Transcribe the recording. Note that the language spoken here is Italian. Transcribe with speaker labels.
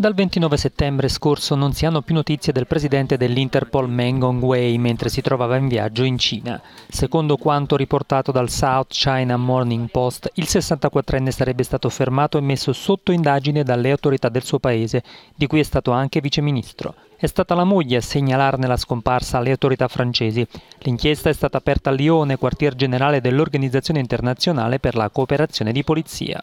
Speaker 1: Dal 29 settembre scorso non si hanno più notizie del presidente dell'Interpol Meng Wei mentre si trovava in viaggio in Cina. Secondo quanto riportato dal South China Morning Post, il 64enne sarebbe stato fermato e messo sotto indagine dalle autorità del suo paese, di cui è stato anche viceministro. È stata la moglie a segnalarne la scomparsa alle autorità francesi. L'inchiesta è stata aperta a Lione, quartier generale dell'Organizzazione Internazionale per la Cooperazione di Polizia.